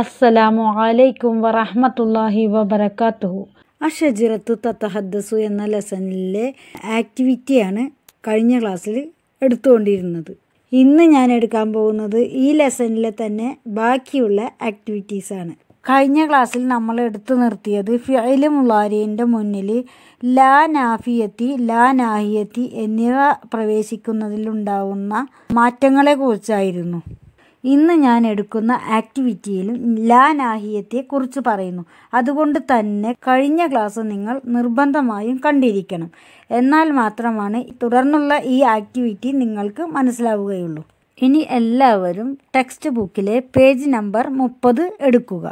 അസ്സലാമു അലൈക്കും വറഹമത്തല്ലാഹി വബർക്കാത്തുഹു അഷജിറത്തു തത്തഹദ്ദസു എന്ന ലെസണിലെ ആക്ടിവിറ്റിയാണ് കഴിഞ്ഞ ക്ലാസ്സിൽ എടുത്തുകൊണ്ടിരുന്നത് ഇന്ന് ഞാൻ എടുക്കാൻ പോകുന്നത് ഈ ലെസണിലെ തന്നെ ബാക്കിയുള്ള ആക്ടിവിറ്റീസാണ് കഴിഞ്ഞ ക്ലാസ്സിൽ നമ്മൾ എടുത്തു നിർത്തിയത് ഫിഅലുമുള്ളാരിൻ്റെ മുന്നിൽ ലാ നാഫിയത്തി ലാ നാഹിയത്തി എന്നിവ പ്രവേശിക്കുന്നതിലുണ്ടാവുന്ന മാറ്റങ്ങളെക്കുറിച്ചായിരുന്നു ഇന്ന് ഞാൻ എടുക്കുന്ന ആക്ടിവിറ്റിയിലും ലാനാഹിയത്തെ കുറിച്ച് പറയുന്നു അതുകൊണ്ട് തന്നെ കഴിഞ്ഞ ക്ലാസ് നിങ്ങൾ നിർബന്ധമായും കണ്ടിരിക്കണം എന്നാൽ മാത്രമാണ് തുടർന്നുള്ള ഈ ആക്ടിവിറ്റി നിങ്ങൾക്ക് മനസ്സിലാവുകയുള്ളൂ ഇനി എല്ലാവരും ടെക്സ്റ്റ് ബുക്കിലെ പേജ് നമ്പർ മുപ്പത് എടുക്കുക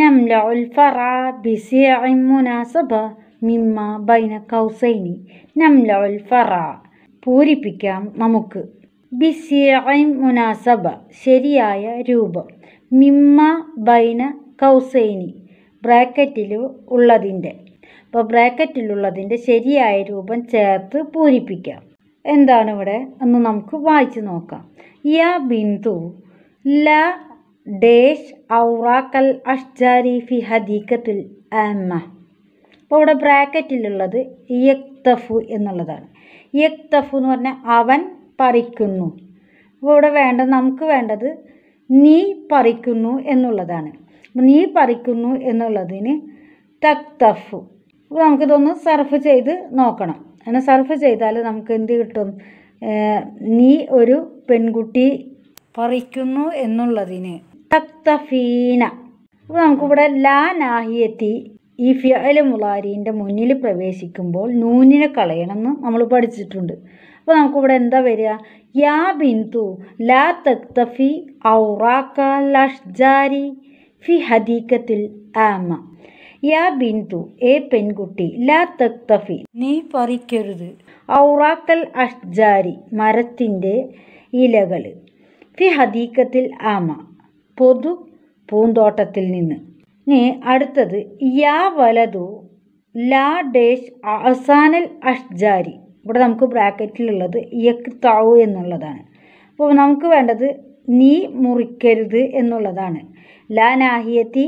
نملع الفرع بسيع مناسبة مما പൂരിപ്പിക്കാം നമുക്ക് ബിസിയൈ മുനാസബ ശരിയായ രൂപം മിമ്മ ബൈന കൗസൈനി ബ്രാക്കറ്റിൽ ഉള്ളതിൻ്റെ അപ്പോൾ ബ്രാക്കറ്റിലുള്ളതിൻ്റെ ശരിയായ രൂപം ചേർത്ത് പൂരിപ്പിക്കാം എന്താണ് ഇവിടെ എന്ന് നമുക്ക് വായിച്ചു നോക്കാം യ ബിന്ദു ല ഡേഷ് ഔറാക്കൽ അഷ്ജാരി ഫി ഹദീക്കത്തുൽ അമ്മ അപ്പോൾ ഇവിടെ ബ്രാക്കറ്റിലുള്ളത് യക്തഫു എന്നുള്ളതാണ് യക്തഫു എന്ന് പറഞ്ഞാൽ അവൻ പറിക്കുന്നു ഇവിടെ വേണ്ട നമുക്ക് വേണ്ടത് നീ പറിക്കുന്നു എന്നുള്ളതാണ് നീ പറിക്കുന്നു എന്നുള്ളതിന് തക്തഫു നമുക്ക് നമുക്കിതൊന്ന് സർഫ് ചെയ്ത് നോക്കണം അങ്ങനെ സർഫ് ചെയ്താൽ നമുക്ക് എന്ത് കിട്ടും നീ ഒരു പെൺകുട്ടി പറിക്കുന്നു എന്നുള്ളതിന് തക്തഫീന അപ്പോൾ നമുക്കിവിടെ ലാ നാഹിയത്തി ഈ ഫിയൽ മുളാരീൻ്റെ മുന്നിൽ പ്രവേശിക്കുമ്പോൾ നൂനിനെ കളയണമെന്ന് നമ്മൾ പഠിച്ചിട്ടുണ്ട് അപ്പോൾ നമുക്കിവിടെ എന്താ വരിക യാ ബിന്ദു ലാ തഖ്തഫി ഔറാക്ക ലഷ്ജാരി ഫി ഹദീക്കത്തിൽ ആമ യാ ബിന്ദു ഏ പെൺകുട്ടി ലാ തഖ്തഫി നീ പറിക്കരുത് ഔറാക്കൽ അഷ്ജാരി മരത്തിൻ്റെ ഇലകൾ ഫി ഹദീക്കത്തിൽ ആമ പൊതു പൂന്തോട്ടത്തിൽ നിന്ന് ഇനി അടുത്തത് യാ വലതു ലാ ഡേഷ് അസാനൽ അഷ്ജാരി ഇവിടെ നമുക്ക് ബ്രാക്കറ്റിലുള്ളത് ഇയക്താവ് എന്നുള്ളതാണ് അപ്പോൾ നമുക്ക് വേണ്ടത് നീ മുറിക്കരുത് എന്നുള്ളതാണ് ലാ നാഹിയത്തി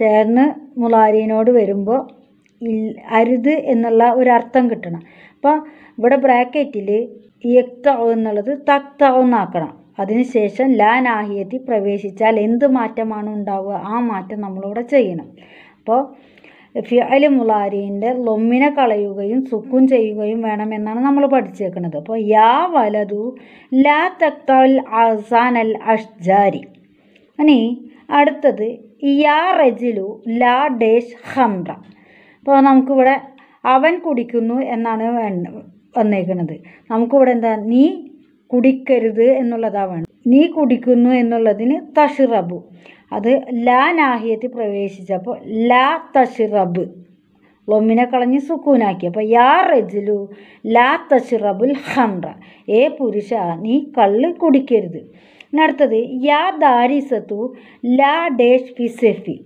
ചേർന്ന് മുളാരിനോട് വരുമ്പോൾ അരുത് എന്നുള്ള ഒരു അർത്ഥം കിട്ടണം അപ്പോൾ ഇവിടെ ബ്രാക്കറ്റിൽ ഇയക്താവ് എന്നുള്ളത് തക്താവ് എന്നാക്കണം അതിനുശേഷം ലാ നാഹിയത്തി പ്രവേശിച്ചാൽ എന്ത് മാറ്റമാണ് ഉണ്ടാവുക ആ മാറ്റം നമ്മളിവിടെ ചെയ്യണം അപ്പോൾ ഫിയൽ മുലാരീൻ്റെ ലൊമ്മിനെ കളയുകയും സുക്കും ചെയ്യുകയും വേണമെന്നാണ് നമ്മൾ പഠിച്ചേക്കുന്നത് അപ്പോൾ യാ വലതു ലാ തക്തൽ അസാൻ അൽ അഷ്ജാരി ഇനി അടുത്തത് യാ റജിലു ലാ ഡേഷ് ഹംറ അപ്പോൾ നമുക്കിവിടെ അവൻ കുടിക്കുന്നു എന്നാണ് വന്നേക്കുന്നത് നമുക്കിവിടെ എന്താ നീ കുടിക്കരുത് എന്നുള്ളതാണ് വേണം നീ കുടിക്കുന്നു എന്നുള്ളതിന് തഷിറബു അത് ലാ നാഹിയത്തിൽ പ്രവേശിച്ചപ്പോൾ ലാ തഷിറബ് ലൊമ്മിനെ കളഞ്ഞ് സുക്കൂനാക്കി അപ്പോൾ യാ റജുലു ലാ തഷിറബുൽ ഹംറ ഏ പുരുഷ നീ കള്ള് കുടിക്കരുത് അടുത്തത് യാ ദാരിസത്തു ലാ ഡേഷ് ഫിസെഫി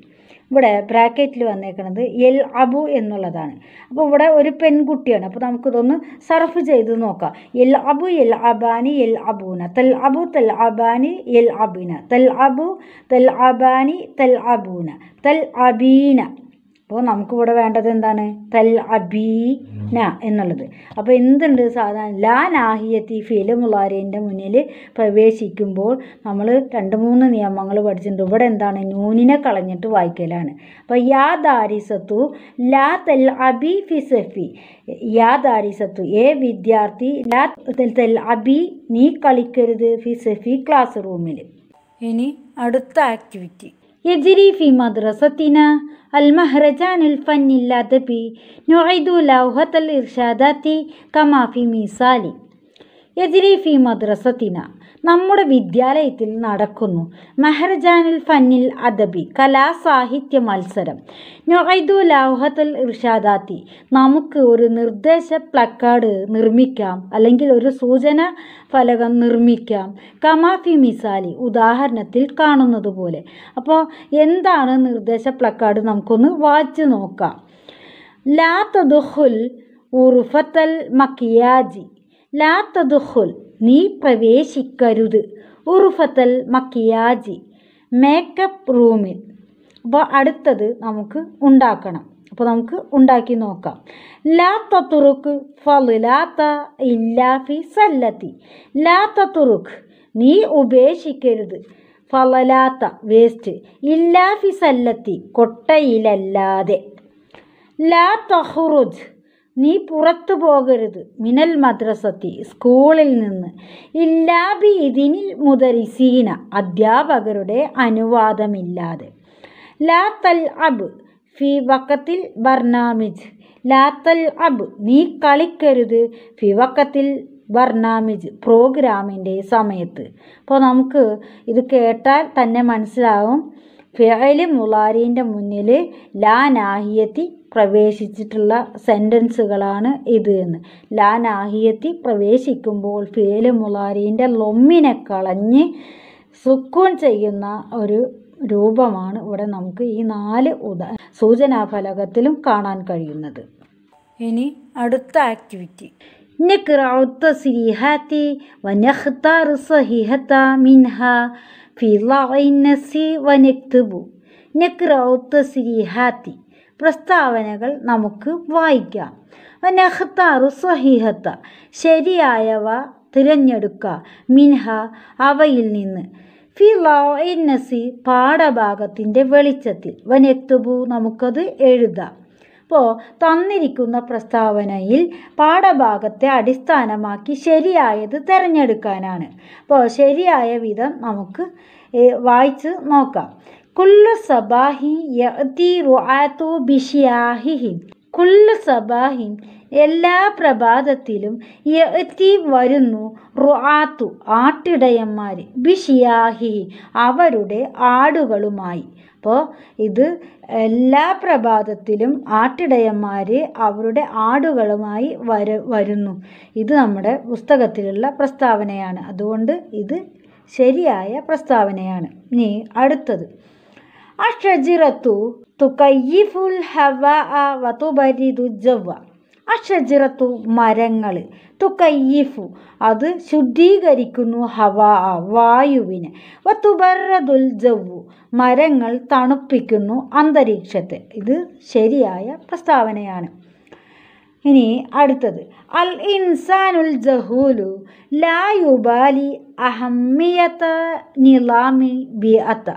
ഇവിടെ ബ്രാക്കറ്റിൽ വന്നേക്കുന്നത് എൽ അബു എന്നുള്ളതാണ് അപ്പോൾ ഇവിടെ ഒരു പെൺകുട്ടിയാണ് അപ്പോൾ നമുക്കിതൊന്ന് സർഫ് ചെയ്ത് നോക്കാം എൽ അബു എൽ അബാനി എൽ അബൂന തൽ അബു തൽ അബാനി എൽ അബിന തൽ അബു തൽ അബാനി തൽ അബൂന തൽ അബീന അപ്പോൾ നമുക്കിവിടെ വേണ്ടത് എന്താണ് തൽ ന എന്നുള്ളത് അപ്പോൾ എന്തുണ്ട് സാധാരണ ലാ നാഹിയത്തി ഫീല് മുളാരേൻ്റെ മുന്നിൽ പ്രവേശിക്കുമ്പോൾ നമ്മൾ രണ്ട് മൂന്ന് നിയമങ്ങൾ പഠിച്ചിട്ടുണ്ട് ഇവിടെ എന്താണ് നൂനിനെ കളഞ്ഞിട്ട് വായിക്കലാണ് അപ്പോൾ യാ ദാരിസത്തു ലാ തൽ അബി ഫിസഫി യാ ദാരിസത്തു ഏ വിദ്യാർത്ഥി ലാ തൽ അബി നീ കളിക്കരുത് ഫിസഫി ക്ലാസ് റൂമിൽ ഇനി അടുത്ത ആക്ടിവിറ്റി يجري في مدرستنا المهرجان الفني الأدبي نعيد لوحة الإرشادات كما في مثالي എതിരെ ഫി മദ്രസത്തിന നമ്മുടെ വിദ്യാലയത്തിൽ നടക്കുന്നു മെഹർജാനിൽ ഫന്നിൽ അദബി കലാസാഹിത്യ മത്സരം ഞൊഹൈദു ലാഹത്തുൽ ഇർഷാദാത്തി നമുക്ക് ഒരു നിർദ്ദേശ പ്ലക്കാർഡ് നിർമ്മിക്കാം അല്ലെങ്കിൽ ഒരു സൂചന ഫലകം നിർമ്മിക്കാം കമാഫി മിസാലി ഉദാഹരണത്തിൽ കാണുന്നത് പോലെ അപ്പോൾ എന്താണ് നിർദ്ദേശ പ്ലക്കാർഡ് നമുക്കൊന്ന് വായിച്ചു നോക്കാം ലാ തദുഹുൽ ഉറുഫത്തൽ മക്കിയാജി ലാ നീ പ്രവേശിക്കരുത് ഉറുഫത്തൽ മക്കിയാജി മേക്കപ്പ് റൂമിൽ അപ്പോൾ അടുത്തത് നമുക്ക് ഉണ്ടാക്കണം അപ്പോൾ നമുക്ക് ഉണ്ടാക്കി നോക്കാം ലാ തത്തുറുക്ക് ഫലാത്ത ഇല്ലാഫി സല്ലത്തി ലാ തുറുക്ക് നീ ഉപേക്ഷിക്കരുത് ഫലലാത്ത വേസ്റ്റ് ഇല്ലാഫി സല്ലത്തി കൊട്ടയിലല്ലാതെ ലാ ഹുറുജ് നീ പുറത്തു പോകരുത് മിനൽ മദ്രസത്തി സ്കൂളിൽ നിന്ന് ഇല്ലാബി ഇതിനിൽ മുദരിസീന അധ്യാപകരുടെ അനുവാദമില്ലാതെ ലാ തൽ അബ് ഫി വക്കത്തിൽ ബർണാമിജ് ലാ തൽ അബ് നീ കളിക്കരുത് ഫി വക്കത്തിൽ ബർണാമിജ് പ്രോഗ്രാമിൻ്റെ സമയത്ത് അപ്പോൾ നമുക്ക് ഇത് കേട്ടാൽ തന്നെ മനസ്സിലാവും ഫിഅലി മുളാരീൻ്റെ മുന്നിൽ ലാ നാഹിയത്തി പ്രവേശിച്ചിട്ടുള്ള സെൻറ്റൻസുകളാണ് ഇത് എന്ന് ലാൻ ആഹിയത്തി പ്രവേശിക്കുമ്പോൾ ഫേലുമുളാരീൻ്റെ ലൊമ്മിനെ കളഞ്ഞ് സുക്കൂൺ ചെയ്യുന്ന ഒരു രൂപമാണ് ഇവിടെ നമുക്ക് ഈ നാല് ഉദാ സൂചനാ ഫലകത്തിലും കാണാൻ കഴിയുന്നത് ഇനി അടുത്ത ആക്ടിവിറ്റി نقرأ التصريحات ونختار صحيحة منها في ضع النص ونكتب പ്രസ്താവനകൾ നമുക്ക് വായിക്കാം നഹ്താറു സ്വഹീഹത്ത ശരിയായവ തിരഞ്ഞെടുക്കുക മിൻഹ അവയിൽ നിന്ന് ഫി ലോ ഇന്നസി പാഠഭാഗത്തിൻ്റെ വെളിച്ചത്തിൽ എത്തുബു നമുക്കത് എഴുതാം അപ്പോൾ തന്നിരിക്കുന്ന പ്രസ്താവനയിൽ പാഠഭാഗത്തെ അടിസ്ഥാനമാക്കി ശരിയായത് തിരഞ്ഞെടുക്കാനാണ് അപ്പോൾ ശരിയായ വിധം നമുക്ക് വായിച്ച് നോക്കാം കുല്ലു സബാഹി യഅതി കുല്ലു സബാഹി എല്ലാ പ്രഭാതത്തിലും യഅതി വരുന്നു റുആത്തു ആട്ടിടയന്മാർ ബിഷിയാഹിഹി അവരുടെ ആടുകളുമായി അപ്പോൾ ഇത് എല്ലാ പ്രഭാതത്തിലും ആട്ടിടയന്മാർ അവരുടെ ആടുകളുമായി വര വരുന്നു ഇത് നമ്മുടെ പുസ്തകത്തിലുള്ള പ്രസ്താവനയാണ് അതുകൊണ്ട് ഇത് ശരിയായ പ്രസ്താവനയാണ് ഇനി അടുത്തത് അഷജിറത്തു തുക്കയ്യിഫുൽ ഹവ അ വതുബരിദു ജവ്വ അഷജിറത്തു മരങ്ങൾ തുക്കയ്യിഫു അത് ശുദ്ധീകരിക്കുന്നു ഹവ വായുവിനെ വത്തുബറദുൽ ജവ്വു മരങ്ങൾ തണുപ്പിക്കുന്നു അന്തരീക്ഷത്തെ ഇത് ശരിയായ പ്രസ്താവനയാണ് ഇനി അടുത്തത് അൽ ഇൻസാനുൽ ജഹൂലു ലായുബാലി അഹമ്മിയത നിലാമി ബി അത്ത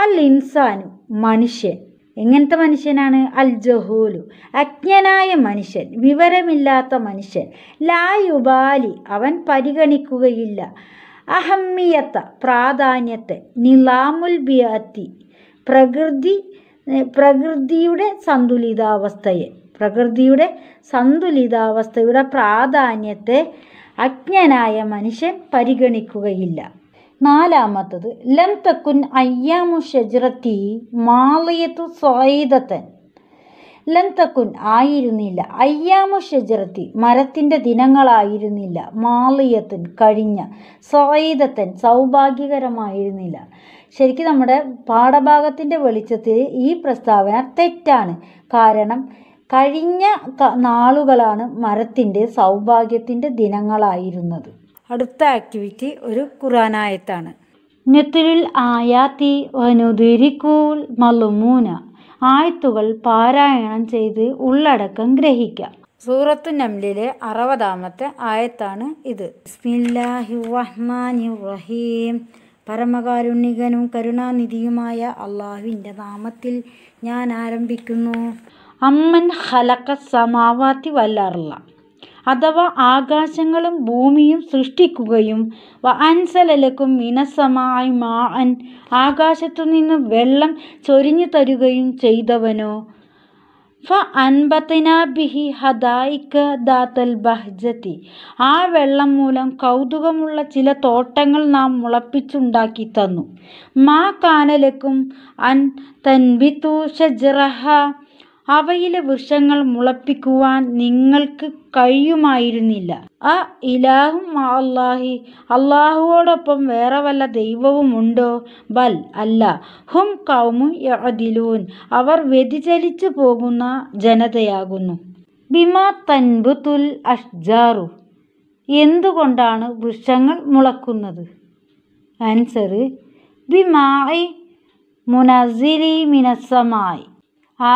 അൽ ഇൻസാനും മനുഷ്യൻ എങ്ങനത്തെ മനുഷ്യനാണ് അൽ ജഹൂലു അജ്ഞനായ മനുഷ്യൻ വിവരമില്ലാത്ത മനുഷ്യൻ ലായുബാലി അവൻ പരിഗണിക്കുകയില്ല അഹമ്മിയത്ത പ്രാധാന്യത്തെ നിലാമുൽ ബിയത്തി പ്രകൃതി പ്രകൃതിയുടെ സന്തുലിതാവസ്ഥയെ പ്രകൃതിയുടെ സന്തുലിതാവസ്ഥയുടെ പ്രാധാന്യത്തെ അജ്ഞനായ മനുഷ്യൻ പരിഗണിക്കുകയില്ല നാലാമത്തത് ലം തക്കുൻ അയ്യാമു ഷജ്റത്തി മാളിയത്തു സ്വൈതത്തൻ ലം ആയിരുന്നില്ല അയ്യാമു ഷജ്റത്തി മരത്തിൻ്റെ ദിനങ്ങളായിരുന്നില്ല മാളിയത്തൻ കഴിഞ്ഞ സ്വൈതത്തൻ സൗഭാഗ്യകരമായിരുന്നില്ല ശരിക്കും നമ്മുടെ പാഠഭാഗത്തിൻ്റെ വെളിച്ചത്തിൽ ഈ പ്രസ്താവന തെറ്റാണ് കാരണം കഴിഞ്ഞ നാളുകളാണ് മരത്തിൻ്റെ സൗഭാഗ്യത്തിൻ്റെ ദിനങ്ങളായിരുന്നത് അടുത്ത ആക്ടിവിറ്റി ഒരു ഖുറാനായത്താണ് നെത്തുലുൽ ആയാത്തി വനുതിരിക്കൂൽ മലുമൂന ആയത്തുകൾ പാരായണം ചെയ്ത് ഉള്ളടക്കം ഗ്രഹിക്കാം സൂറത്തു നംലിലെ അറുപതാമത്തെ ആയത്താണ് ഇത് ബിസ്മില്ലാഹി റഹ്മാനി റഹീം പരമകാരുണികനും കരുണാനിധിയുമായ അള്ളാഹുവിൻ്റെ നാമത്തിൽ ഞാൻ ആരംഭിക്കുന്നു അമ്മൻ ഹലക്ക സമാവാത്തി വല്ലാറുള്ള അഥവാ ആകാശങ്ങളും ഭൂമിയും സൃഷ്ടിക്കുകയും വ അൻസലലക്കും മിനസമായി മാ അൻ ആകാശത്തു നിന്ന് വെള്ളം ചൊരിഞ്ഞു തരുകയും ചെയ്തവനോ ഫ അൻപത്തിനാബിഹി ഹദായിക്ക ദാത്തൽ ബഹ്ജതി ആ വെള്ളം മൂലം കൗതുകമുള്ള ചില തോട്ടങ്ങൾ നാം മുളപ്പിച്ചുണ്ടാക്കി തന്നു മാ കാനലക്കും അൻ തൻബിത്തു ഷജറഹ അവയിലെ വൃക്ഷങ്ങൾ മുളപ്പിക്കുവാൻ നിങ്ങൾക്ക് കഴിയുമായിരുന്നില്ല ആ ഇലാഹും അള്ളാഹി അള്ളാഹുവോടൊപ്പം വേറെ വല്ല ദൈവവും ഉണ്ടോ ബൽ അല്ല ഹും കൗമും യഅദിലൂൻ അവർ വ്യതിചലിച്ചു പോകുന്ന ജനതയാകുന്നു ബിമ തൻബുതുൽ അഷ്ജാറു എന്തുകൊണ്ടാണ് വൃക്ഷങ്ങൾ മുളക്കുന്നത് ആൻസർ ബിമായി മുനസിലി മിനസമായി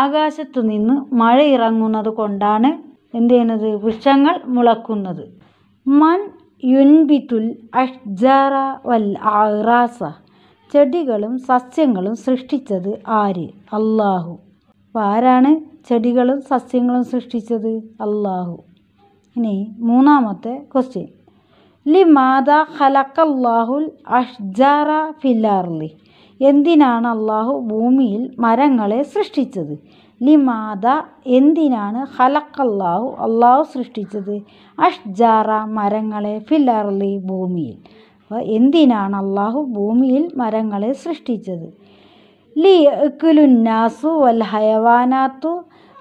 ആകാശത്തു നിന്ന് മഴ ഇറങ്ങുന്നത് കൊണ്ടാണ് എന്ത് ചെയ്യുന്നത് വൃക്ഷങ്ങൾ മുളക്കുന്നത് മൺ യുൻബിതുൽ അഷ്ജറ വൽ ആറാസ ചെടികളും സസ്യങ്ങളും സൃഷ്ടിച്ചത് ആര് അള്ളാഹു അപ്പം ആരാണ് ചെടികളും സസ്യങ്ങളും സൃഷ്ടിച്ചത് അള്ളാഹു ഇനി മൂന്നാമത്തെ ക്വസ്റ്റ്യൻ ലി മാതാ ഹലക്കല്ലാഹുൽ അഷ്ജാറ ഫില്ലാർലി എന്തിനാണ് അള്ളാഹു ഭൂമിയിൽ മരങ്ങളെ സൃഷ്ടിച്ചത് ലിമാത എന്തിനാണ് ഹലക്കല്ലാഹു അള്ളാഹു സൃഷ്ടിച്ചത് അഷ്ജാറ മരങ്ങളെ ഫില്ലർലി ഭൂമിയിൽ അപ്പോൾ എന്തിനാണ് അള്ളാഹു ഭൂമിയിൽ മരങ്ങളെ സൃഷ്ടിച്ചത് ലി അക്കുലുന്നാസു വൽ ഹയവാനാത്തു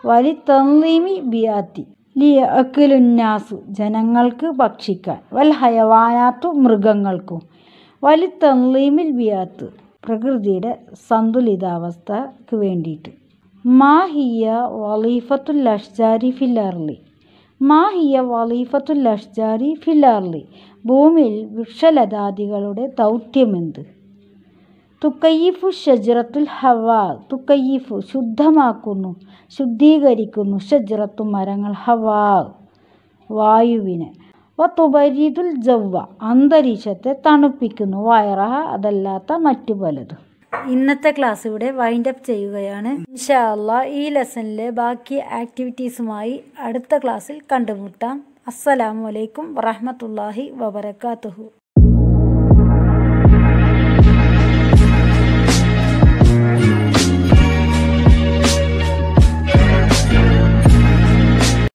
വലി തന്നീമി ബിയാത്തി ലി അക്കുലുന്നാസു ജനങ്ങൾക്ക് ഭക്ഷിക്കാൻ വൽ ഹയവാനാത്തു മൃഗങ്ങൾക്കും വലി തന്നീമിൽ ബിയാത്തു പ്രകൃതിയുടെ സന്തുലിതാവസ്ഥക്ക് വേണ്ടിയിട്ട് മാഹിയ വലീഫത്തുൽ അഷ്ജാരി ഫില്ലാർലി മാഹിയ വലീഫത്തുൽ അഷ്ജാരി ഫില്ലാർലി ഭൂമിയിൽ വൃക്ഷലതാദികളുടെ ദൗത്യമെന്ത് തുക്കയ്യീഫു ഷജറത്തുൽ ഹവാ തുക്കയ്യീഫു ശുദ്ധമാക്കുന്നു ശുദ്ധീകരിക്കുന്നു ഷജറത്തു മരങ്ങൾ ഹവാ വായുവിനെ വത്തുപരീതുൽ ജവ്വ അന്തരീക്ഷത്തെ തണുപ്പിക്കുന്നു വയറഹ അതല്ലാത്ത മറ്റു പലതും ഇന്നത്തെ ക്ലാസ് ഇവിടെ വൈൻഡ് അപ്പ് ചെയ്യുകയാണ് ഇൻഷാ അല്ലാ ഈ ലെസണിലെ ബാക്കി ആക്ടിവിറ്റീസുമായി അടുത്ത ക്ലാസ്സിൽ കണ്ടുമുട്ടാം അസ്സലാമലൈക്കും വറഹമത്തല്ലാഹി വബർക്കാത്തുഹു